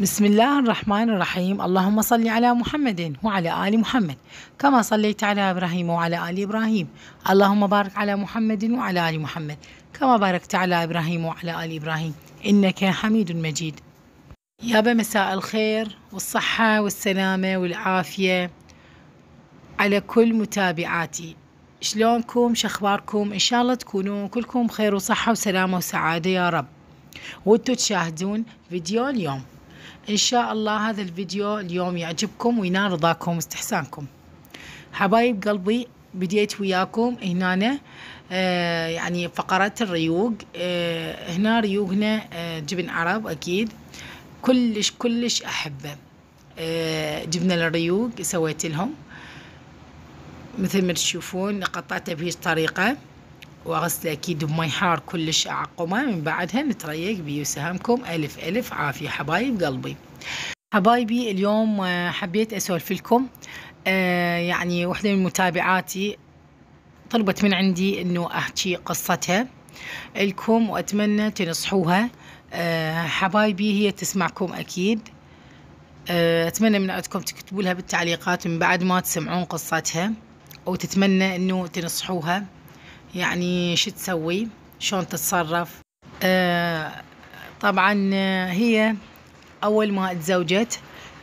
بسم الله الرحمن الرحيم اللهم صل على محمد وعلى آل محمد كما صليت على إبراهيم وعلى آل إبراهيم اللهم بارك على محمد وعلى آل محمد كما باركت على إبراهيم وعلى آل إبراهيم إنك حميد مجيد يابا مساء الخير والصحة والسلامة والعافية على كل متابعاتي شلونكم شخباركم إن شاء الله تكونوا كلكم خير وصحة وسلامة وسعادة يا رب وانتم تشاهدون فيديو اليوم ان شاء الله هذا الفيديو اليوم يعجبكم وينال رضاكم واستحسانكم حبايب قلبي بديت وياكم هنا آه يعني فقرة الريوق آه هنا ريوقنا آه جبن عرب أكيد كلش كلش أحبه آه جبنا الريوق سويت لهم مثل ما تشوفون قطعته بهي الطريقه وغسله أكيد بمي حار كلش أعقمه من بعدها نتريق بيه وسهمكم ألف ألف عافية حبايب قلبي حبايبي اليوم آه، حبيت أسولف لكم آه، يعني وحده من متابعاتي طلبت من عندي انه احكي قصتها لكم واتمنى تنصحوها آه، حبايبي هي تسمعكم اكيد اتمنى من عندكم تكتبوا لها بالتعليقات من بعد ما تسمعون قصتها وتتمنى انه تنصحوها يعني شو تسوي شلون تتصرف آه طبعا آه، هي أول ما اتزوجت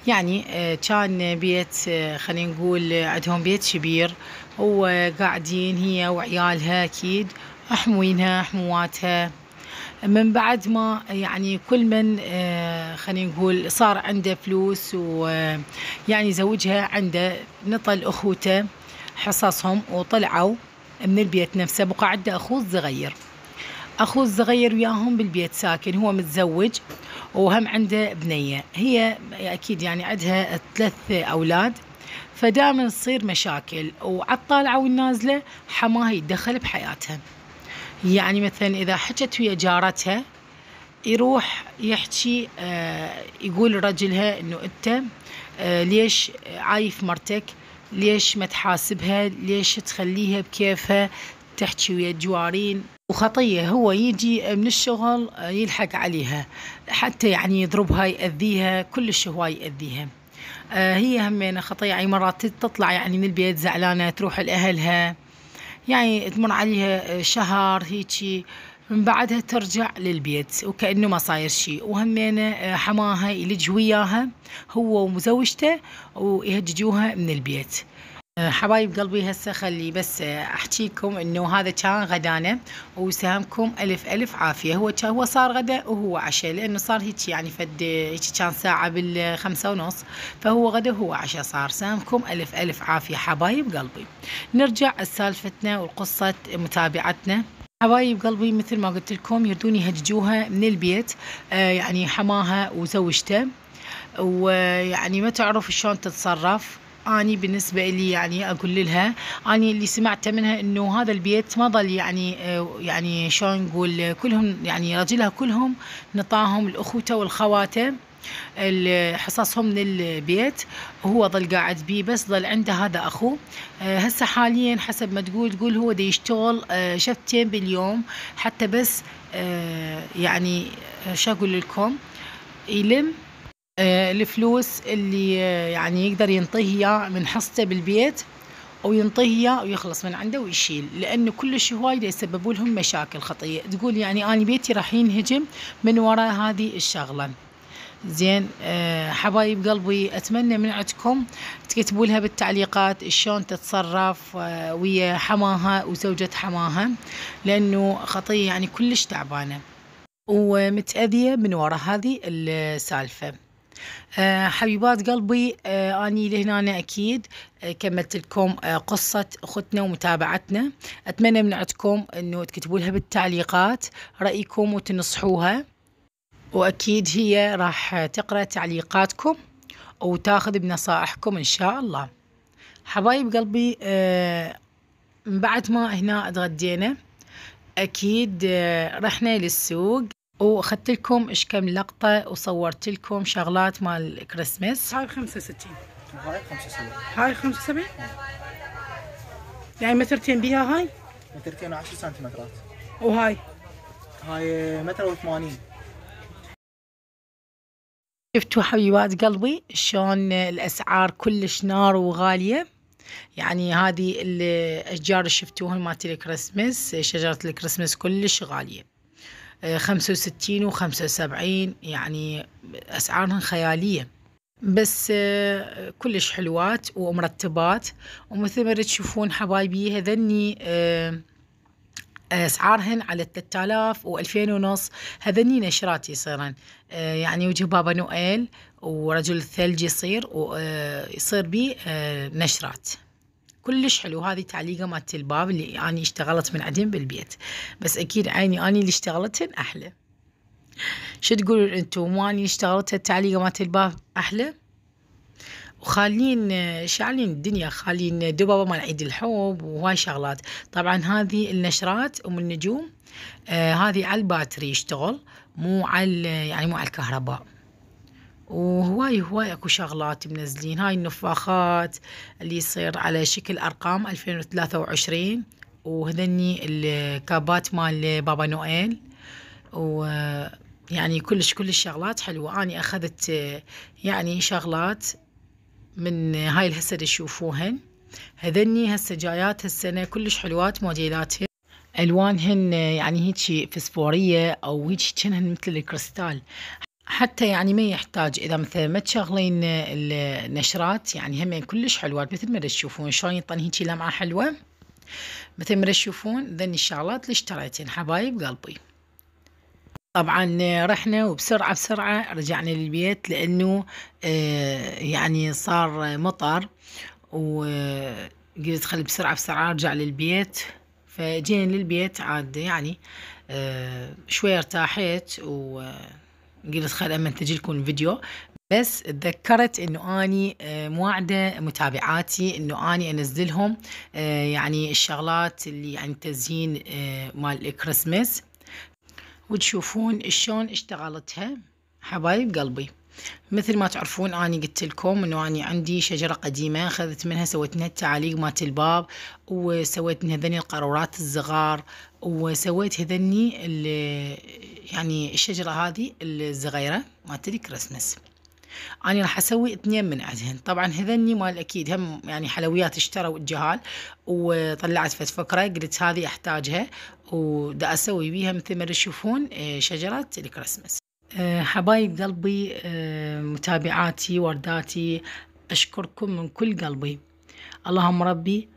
يعني آه، كان بيت آه، خلينا نقول عندهم بيت كبير وقاعدين هي وعيالها أكيد حموينها حمواتها من بعد ما يعني كل من خلينا نقول صار عنده فلوس ويعني زوجها عنده نطل أخوته حصصهم وطلعوا من البيت نفسه بقى عنده أخوه الصغير أخوه الصغير وياهم بالبيت ساكن هو متزوج وهم عنده بنية هي أكيد يعني عندها ثلاث أولاد فدائما تصير مشاكل وعالطالعة والنازلة حماها يتدخل بحياتها يعني مثلا إذا حكت ويا جارتها يروح يحكي آه، يقول رجلها انه انت آه، ليش عايف مرتك ليش ما تحاسبها ليش تخليها بكيفها تحكي ويا الجوارين وخطية هو يجي من الشغل يلحق عليها حتى يعني يضربها يأذيها كلش هواي يأذيها آه، هي همينة خطية يعني مرات تطلع يعني من البيت زعلانة تروح لأهلها يعني تمر عليها شهر هيجي من بعدها ترجع للبيت وكأنه ما صاير شيء وهمين آه، حماها يلج وياها هو وزوجته ويهججوها من البيت آه، حبايب قلبي هسه خلي بس آه، احكيكم انه هذا كان غدانا وسهمكم الف الف عافيه هو كان هو صار غدا وهو عشاء لانه صار هيك يعني فد هيك كان ساعه بالخمسة ونص فهو غدا وهو عشاء صار سهمكم الف الف عافيه حبايب قلبي نرجع لسالفتنا وقصه متابعتنا حبايب قلبي مثل ما قلت لكم يردون يهججوها من البيت آه، يعني حماها وزوجته ويعني ما تعرف شلون تتصرف اني بالنسبه لي يعني اقول لها اني اللي سمعته منها انه هذا البيت ما ظل يعني آه، يعني شلون نقول كلهم يعني رجلها كلهم نطاهم الاخوته والخواته من البيت وهو ظل قاعد بيه بس ظل عنده هذا اخوه آه، هسه حاليا حسب ما تقول تقول هو دي يشتغل آه، شفتين باليوم حتى بس آه، يعني شو اقول لكم يلم الفلوس اللي يعني يقدر ينطيه اياه من حصته بالبيت او ينطيه اياه ويخلص من عنده ويشيل لانه كلش هواي يسببوا لهم مشاكل خطيه تقول يعني انا بيتي راح ينهجم من وراء هذه الشغله زين أه حبايب قلبي اتمنى من عندكم تكتبوا لها بالتعليقات شلون تتصرف آه، ويا حماها وزوجة حماها لانه خطية يعني كلش تعبانة ومتأذية من ورا هذه السالفة أه حبيبات قلبي أه اني لهنا اكيد آه، كملت لكم آه، قصه اختنا ومتابعتنا اتمنى من عندكم انه تكتبوا لها بالتعليقات رايكم وتنصحوها وأكيد هي راح تقرأ تعليقاتكم وتاخذ بنصائحكم إن شاء الله حبايب قلبي آه، من بعد ما هنا اتغدينا أكيد آه، رحنا للسوق واخذت لكم ايش كم لقطه وصورت لكم شغلات مال كريسماس هاي 65 هاي 75 هاي 75 يعني مترتين بيها هاي مترتين و10 سنتيمترات وهاي هاي آه، متر و80 شفتوا حبيبات قلبي شلون الاسعار كلش نار وغاليه يعني هذه الاشجار اللي شفتوها مالت الكريسماس شجره الكريسماس كلش غاليه آه، خمسة وستين وخمسة وسبعين يعني أسعارهن خيالية بس آه، كلش حلوات ومرتبات ومثل ما تشوفون حبايبي هذني آه، اسعارهن آه، على 3000 و2000 ونص هذني نشرات يصيرن آه، يعني وجه بابا نوئيل ورجل الثلج يصير ويصير آه، به نشرات كلش حلو هذه تعليقه مالت الباب اللي اني اشتغلت من عندهم بالبيت بس اكيد عيني اني اللي اشتغلتهن احلى شو تقولون انتم مو اني اشتغلت التعليقه مالت الباب احلى وخالين شعلين الدنيا خالين دبابة مال عيد الحب وهاي شغلات طبعا هذه النشرات ام النجوم آه هذه على الباتري يشتغل مو على يعني مو على الكهرباء وهواي هواي اكو شغلات منزلين هاي النفاخات اللي يصير على شكل ارقام 2023 وهذني الكابات مال بابا نويل و يعني كلش كلش شغلات حلوة اني أخذت يعني شغلات من هاي الهسه اللي تشوفوهن هذني هسه جايات هالسنة كلش حلوات موديلاتهن الوانهن يعني هيك فسفوريه او هيك كنهن مثل الكريستال حتى يعني ما يحتاج اذا مثلا ما تشغلين النشرات يعني هم كلش حلوات مثل ما تشوفون شلون يعطون هيك لمعه حلوه مثل ما تشوفون ذني الشغلات اللي اشتريتين حبايب قلبي طبعا آه، رحنا وبسرعة بسرعة رجعنا للبيت لأنه آه، يعني صار مطر وقلت خلي بسرعة بسرعة أرجع للبيت فجينا للبيت عاد يعني آه، شوي ارتاحت وقلت خل أما تجي لكم الفيديو بس تذكرت انه اني مواعده متابعاتي انه اني انزلهم يعني الشغلات اللي يعني تزيين مال الكريسماس وتشوفون شلون اشتغلتها حبايب قلبي مثل ما تعرفون اني قلت لكم انه اني عندي شجره قديمه اخذت منها سويت لها التعاليق مالت الباب وسويت ذني القارورات الصغار وسويت هذني يعني الشجره هذه الصغيره مالت الكريسماس أنا راح أسوي اثنين من عندهن، طبعا هذني مال أكيد هم يعني حلويات اشتروا الجهال وطلعت فت فكرة قلت هذه أحتاجها ودا أسوي بيها مثل ما تشوفون آه، شجرة الكريسماس آه، حبايب قلبي آه، متابعاتي ورداتي أشكركم من كل قلبي اللهم ربي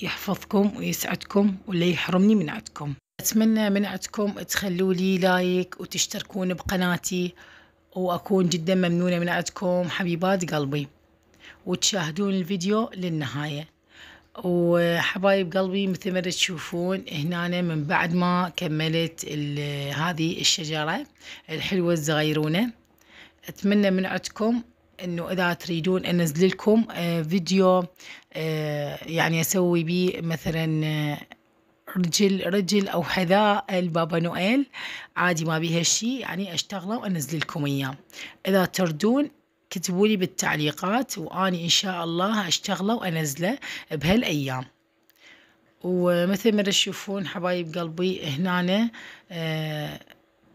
يحفظكم ويسعدكم ولا يحرمني من عندكم أتمنى من عندكم تخلوا لي لايك وتشتركون بقناتي وأكون جدا ممنونة من عندكم حبيبات قلبي وتشاهدون الفيديو للنهاية وحبايب قلبي مثل ما تشوفون هنا من بعد ما كملت هذه الشجرة الحلوة الزغيرونة أتمنى من عندكم انه اذا تريدون انزل لكم آه، فيديو آه، يعني اسوي بيه مثلا آه، رجل رجل او حذاء البابا نويل عادي ما بيها شيء يعني اشتغله وانزل لكم اياه اذا تردون كتبوا لي بالتعليقات واني ان شاء الله اشتغله وانزله بهالايام ومثل ما تشوفون حبايب قلبي هنا أنا آه،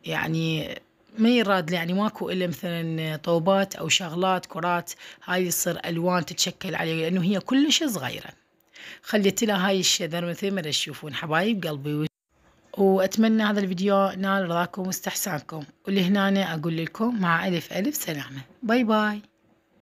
يعني ما يراد يعني ماكو الا مثلا طوبات او شغلات كرات هاي تصير الوان تتشكل عليها لانه هي كلش صغيره خليت لها هاي الشذر مثل ما تشوفون حبايب قلبي وأتمنى هذا الفيديو نال رضاكم واستحسانكم واللي هنا أقول لكم مع ألف ألف سلامة باي باي